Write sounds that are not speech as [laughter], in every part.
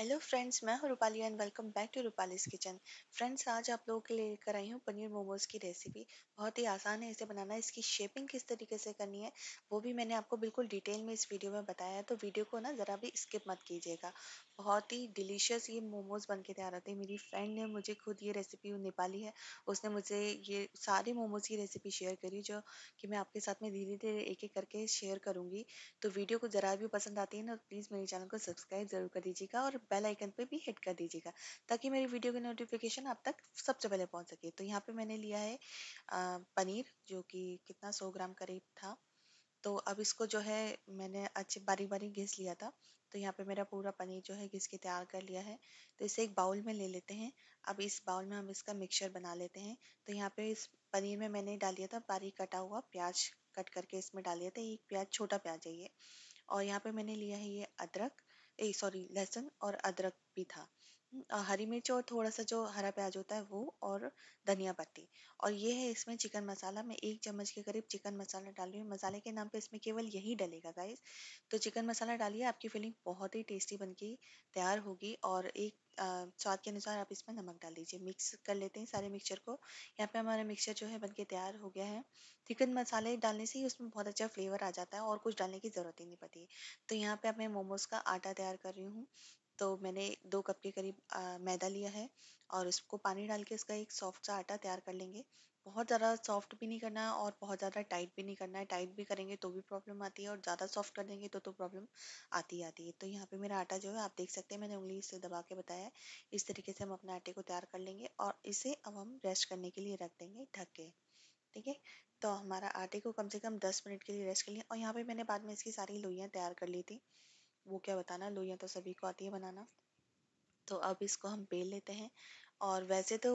Hello friends मैं हूं Rupali and welcome back to Rupali's kitchen friends आज आप लोगों के लिए लेकर आई हूं पनीर मोमोज की रेसिपी बहुत ही आसान है इसे बनाना इसकी शेपिंग किस तरीके से करनी है वो भी मैंने आपको बिल्कुल डिटेल में इस वीडियो में बताया है तो वीडियो को ना ज़रा भी स्किप मत कीजिएगा बहुत ही डिलीशियस ये मोमोज बन के तैयार होते हैं मेरी फ्रेंड ने मुझे खुद ये रेसिपी निपाली है उसने मुझे ये सारे मोमोज की रेसिपी शेयर करी जो कि मैं आपके साथ में धीरे धीरे एक एक करके शेयर करूँगी तो वीडियो को ज़रा भी पसंद आती है ना प्लीज़ तो मेरे चैनल को सब्सक्राइब ज़रूर कर दीजिएगा और बेल आइकन पे भी हिट कर दीजिएगा ताकि मेरी वीडियो की नोटिफिकेशन आप तक सबसे पहले पहुंच सके तो यहाँ पे मैंने लिया है पनीर जो कि कितना सौ ग्राम करीब था तो अब इसको जो है मैंने अच्छे बारी बारी घिस लिया था तो यहाँ पे मेरा पूरा पनीर जो है घिस के तैयार कर लिया है तो इसे एक बाउल में ले लेते हैं अब इस बाउल में हम इसका मिक्सचर बना लेते हैं तो यहाँ पे इस पनीर में मैंने डाल दिया था बारीक कटा हुआ प्याज कट करके इसमें डाल दिया था एक प्याज छोटा प्याज है ये और यहाँ पे मैंने लिया है ये अदरक ए सॉरी लहसुन और अदरक भी था हरी मिर्च और थोड़ा-सा जो हरा प्याज होता है वो और धनिया पत्ती और ये है इसमें चिकन मसाला। मैं एक चम्मच के करीब चिकन मसाला डाल रही हूँ। मसाले के नाम पे इसमें केवल यही डलेगा गाइस तो चिकन मसाला डालिए आपकी फ़िलिंग बहुत ही टेस्टी बनके तैयार होगी और एक स्वाद के अनुसार आप इसमें नमक डाल दीजिए। मिक्स कर लेते हैं सारे मिक्सचर को। यहाँ पे हमारा मिक्सचर जो है बनके तैयार हो गया है। चिकन मसाले डालने से ही उसमें बहुत अच्छा फ्लेवर आ जाता है और कुछ डालने की ज़रूरत ही नहीं पड़ती है। तो यहाँ पे अब मैं मोमोज़ का आटा तैयार कर रही हूँ। तो मैंने दो कप के करीब मैदा लिया है और उसको पानी डाल के इसका एक सॉफ्ट सा आटा तैयार कर लेंगे बहुत ज़्यादा सॉफ्ट भी नहीं करना है और बहुत ज़्यादा टाइट भी नहीं करना है टाइट भी करेंगे तो भी प्रॉब्लम आती है और ज़्यादा सॉफ्ट कर देंगे तो तो प्रॉब्लम आती ही आती है तो यहाँ पे मेरा आटा जो है आप देख सकते हैं मैंने उंगली से दबा के बताया है इस तरीके से हम अपने आटे को तैयार कर लेंगे और इसे अब हम रेस्ट करने के लिए रख देंगे ढक के ठीक है तो हमारा आटे को कम से कम दस मिनट के लिए रेस्ट कर लिया और यहाँ पर मैंने बाद में इसकी सारी लोइयाँ तैयार कर ली थी वो क्या बताना लोइयाँ तो सभी को आती है बनाना तो अब इसको हम बेल लेते हैं और वैसे तो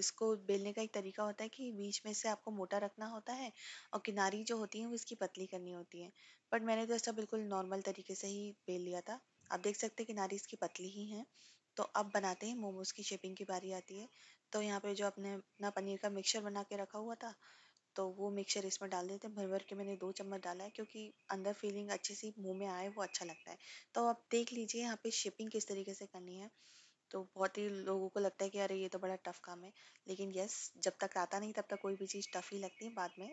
इसको बेलने का एक तरीका होता है कि बीच में से आपको मोटा रखना होता है और किनारी जो होती है वो इसकी पतली करनी होती है बट मैंने तो इसका बिल्कुल नॉर्मल तरीके से ही बेल लिया था आप देख सकते हैं किनारी इसकी पतली ही है तो अब बनाते हैं मोमोज़ की शेपिंग की बारी आती है तो यहाँ पे जो अपने अपना पनीर का मिक्सचर बना के रखा हुआ था तो वो मिक्सचर इसमें डाल देते हैं भर भर के मैंने दो चम्मच डाला है क्योंकि अंदर फीलिंग अच्छे से मुंह में आए वो अच्छा लगता है तो आप देख लीजिए यहाँ पे शिपिंग किस तरीके से करनी है तो बहुत ही लोगों को लगता है कि अरे ये तो बड़ा टफ काम है लेकिन यस जब तक आता नहीं तब तक कोई भी चीज़ टफ ही लगती है बाद में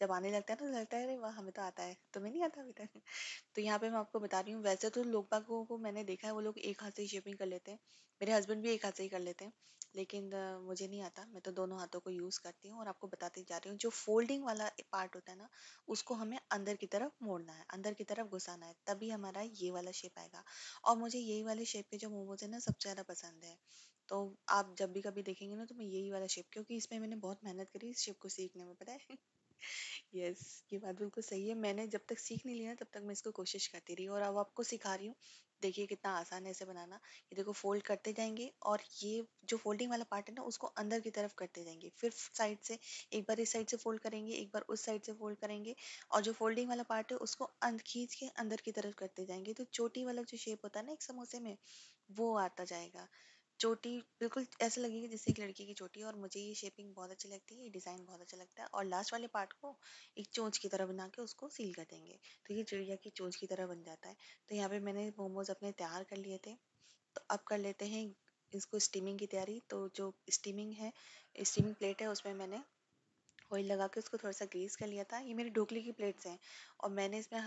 जब आने लगता है ना तो लगता है अरे वाह हमें तो आता है तो मैं नहीं आता अभी तक [laughs] तो यहाँ पे मैं आपको बता रही हूँ वैसे तो लोग बागों को मैंने देखा है वो लोग एक हाथ से ही शेपिंग कर लेते हैं मेरे हस्बैंड भी एक हाथ से ही कर लेते हैं लेकिन मुझे नहीं आता मैं तो दोनों हाथों को यूज़ करती हूँ और आपको बताती जा रही हूँ जो फोल्डिंग वाला पार्ट होता है ना उसको हमें अंदर की तरफ मोड़ना है अंदर की तरफ घुसाना है तभी हमारा ये वाला शेप आएगा और मुझे यही वाले शेप के जो मोमोज है ना सबसे ज़्यादा पसंद है तो आप जब भी कभी देखेंगे ना तो मैं यही वाला शेप क्योंकि इसमें मैंने बहुत मेहनत करी इस शेप को सीखने में पता है [laughs] यस ये बात बिल्कुल सही है मैंने जब तक सीख नहीं लिया ना तब तक मैं इसको कोशिश करती रही और अब आपको सिखा रही हूँ देखिए कितना आसान है इसे बनाना ये देखो फोल्ड करते जाएंगे और ये जो फोल्डिंग वाला पार्ट है ना उसको अंदर की तरफ करते जाएंगे फिर साइड से एक बार इस साइड से फोल्ड करेंगे एक बार उस साइड से फोल्ड करेंगे और जो फोल्डिंग वाला पार्ट है उसको खींच के अंदर की तरफ करते जाएंगे तो चोटी वाला जो शेप होता है ना एक समोसे में वो आता जाएगा चोटी बिल्कुल ऐसे लगेगी जैसे एक लड़की की चोटी और मुझे ये शेपिंग बहुत अच्छी लगती है ये डिज़ाइन बहुत अच्छा लगता है और लास्ट वाले पार्ट को एक चोंच की तरह बना के उसको सील कर देंगे तो ये चिड़िया की चोंच की तरह बन जाता है तो यहाँ पे मैंने मोमोज अपने तैयार कर लिए थे तो अब कर लेते हैं इसको स्टीमिंग की तैयारी तो जो स्टीमिंग है स्टीमिंग प्लेट है उसमें मैंने ऑयल लगा के उसको थोड़ा सा ग्रीस कर लिया था ये मेरी ढोकली की प्लेट्स हैं और मैंने इसमें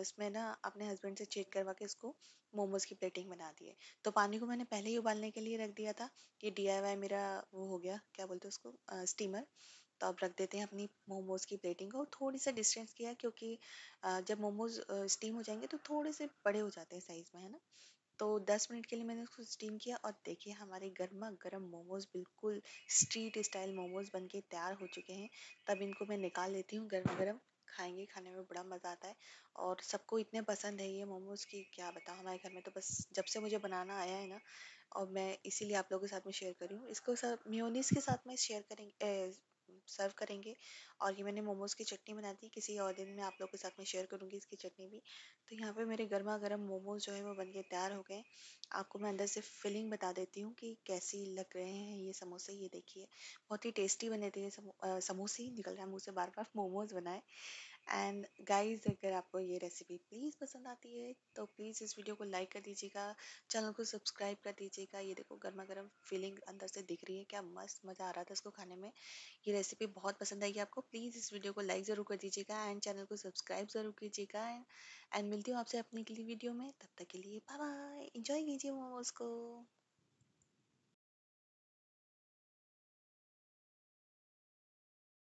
इसमें ना अपने हस्बैंड से चेक करवा के इसको मोमोज़ की प्लेटिंग बना दी है तो पानी को मैंने पहले ही उबालने के लिए रख दिया था ये डी मेरा वो हो गया क्या बोलते हैं उसको आ, स्टीमर तो अब रख देते हैं अपनी मोमोज़ की प्लेटिंग और थोड़ी सा डिस्टेंस किया क्योंकि जब मोमोज़ स्टीम हो जाएंगे तो थोड़े से बड़े हो जाते हैं साइज़ में है ना तो दस मिनट के लिए मैंने उसको स्टीम किया और देखिए हमारे गर्मा गर्म मोमोज़ बिल्कुल स्ट्रीट स्टाइल मोमोज़ बन के तैयार हो चुके हैं तब इनको मैं निकाल लेती हूँ गर्मा गर्म खाएंगे खाने में बड़ा मज़ा आता है और सबको इतने पसंद है ये मोमोज़ की क्या बताओ हमारे घर में तो बस जब से मुझे बनाना आया है ना और मैं इसीलिए आप लोगों के साथ में शेयर कर रही हूँ इसको सब म्योनीस के साथ में शेयर करेंगे सर्व करेंगे और ये मैंने मोमोज़ की चटनी बना दी किसी और दिन मैं आप लोगों के साथ में शेयर करूँगी इसकी चटनी भी तो यहाँ पे मेरे गर्मा गर्म मोमोज़ जो है वो बन के तैयार हो गए आपको मैं अंदर से फीलिंग बता देती हूँ कि कैसी लग रहे हैं ये समोसे ये देखिए बहुत ही टेस्टी बने थे ये समो, समोसे ही निकल रहा है मुँह से बार बार मोमोज़ बनाए एंड गाइस अगर आपको ये रेसिपी प्लीज़ पसंद आती है तो प्लीज़ इस वीडियो को लाइक कर दीजिएगा चैनल को सब्सक्राइब कर दीजिएगा ये देखो गर्मा गर्म फीलिंग अंदर से दिख रही है क्या मस्त मज़ा आ रहा था इसको खाने में ये रेसिपी बहुत पसंद आएगी आपको प्लीज़ इस वीडियो को लाइक ज़रूर कर दीजिएगा एंड चैनल को सब्सक्राइब ज़रूर कीजिएगा एंड मिलती हूँ आपसे अपनी अगली वीडियो में तब तक के लिए बाय बाय इंजॉय कीजिए मोमोज को